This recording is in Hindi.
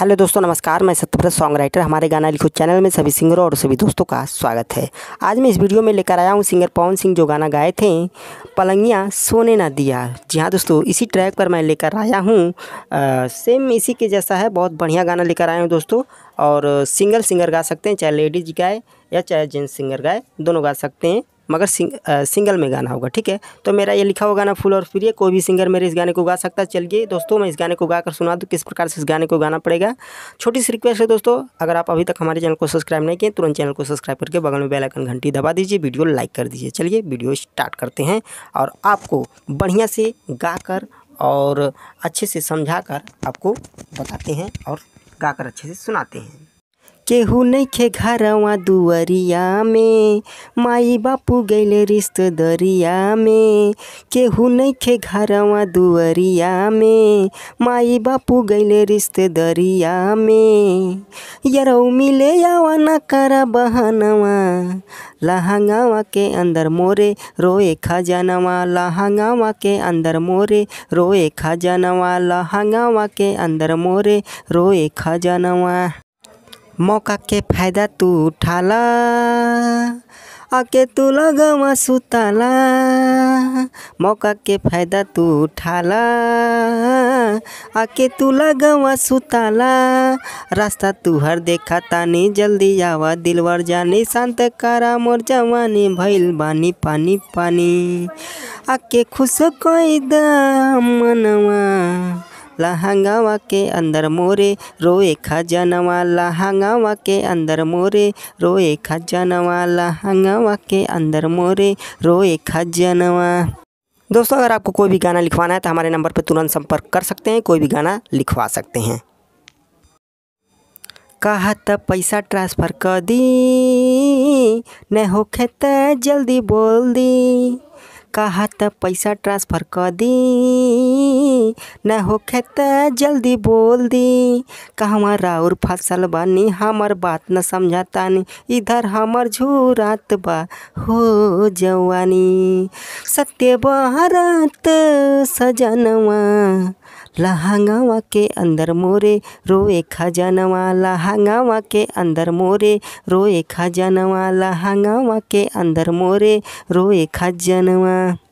हेलो दोस्तों नमस्कार मैं सत्यप्रत सॉन्ग राइटर हमारे गाना लिखो चैनल में सभी सिंगरों और सभी दोस्तों का स्वागत है आज मैं इस वीडियो में लेकर आया हूँ सिंगर पवन सिंह जो गाना गाए थे पलंगियाँ सोने ना दिया जी हाँ दोस्तों इसी ट्रैक पर मैं लेकर आया हूँ सेम इसी के जैसा है बहुत बढ़िया गाना लेकर आया हूँ दोस्तों और सिंगल सिंगर गा सकते हैं चाहे लेडीज गाए या चाहे जेंट्स सिंगर गाए दोनों गा सकते हैं मगर सिंग, आ, सिंगल में गाना होगा ठीक है तो मेरा ये लिखा हुआ गाना फुल और फ्री है कोई भी सिंगर मेरे इस गाने को गा सकता है चलिए दोस्तों मैं इस गाने को गा कर सुना दूँ किस प्रकार से इस गाने को गाना पड़ेगा छोटी सी रिक्वेस्ट है दोस्तों अगर आप अभी तक हमारे चैनल को सब्सक्राइब नहीं किए तुरंत चैनल को सब्सक्राइब करके बगल में बेलाइकन घंटी दबा दीजिए वीडियो लाइक कर दीजिए चलिए वीडियो स्टार्ट करते हैं और आपको बढ़िया से गा कर और अच्छे से समझा कर आपको बताते हैं और गाकर अच्छे से सुनाते हैं केहू नहीं खे घरवा दुअरिया में माई बापू गैले रिश्त दरिया में केहू नहीं खे घरवा दुअरिया में माई बापू गैले रिश्त दरिया में यरऊ मिले आवा न करा बहनवा लहंगावा के अंदर मोरे रोए खजानवा लहंगावा के अंदर मोरे रोए खजानवा लहंगावा के अंदर मोरे रोए खजानवा मौका के फायदा तू उठाला आके तू लगवा सुताला मौका के फायदा तू उठाला आके तू लगवा सुताला रास्ता तू हर देखा तानी जल्दी आवा दिलवर जानी शांत करा मोर जवानी भैल बानी पानी पानी आके खुश कोई दा मनवा लहंगावा के अंदर मोरे रोए नवा लहंगावा के अंदर मोरे रोए खजनवा लहंगावा के अंदर मोरे रोए खजनवा दोस्तों अगर आपको कोई भी गाना लिखवाना है तो हमारे नंबर पर तुरंत संपर्क कर सकते हैं कोई भी गाना लिखवा सकते हैं कहा तो पैसा ट्रांसफ़र कर दी नहीं होखे तो जल्दी बोल दी कहा त पैसा ट्रांसफर कर दी न होखे त जल्दी बोल दी कहवा राउर फसल बनी हमार बात न समझातानी इधर हमार झूरात बा हो जवानी सत्य बारत सजनवा लहंगावा के अंदर मोरे रोए खजनवा लहंगावा के अंदर मोरे रोए खजनवा लहंगावा के अंदर मोरे रोए खजनवा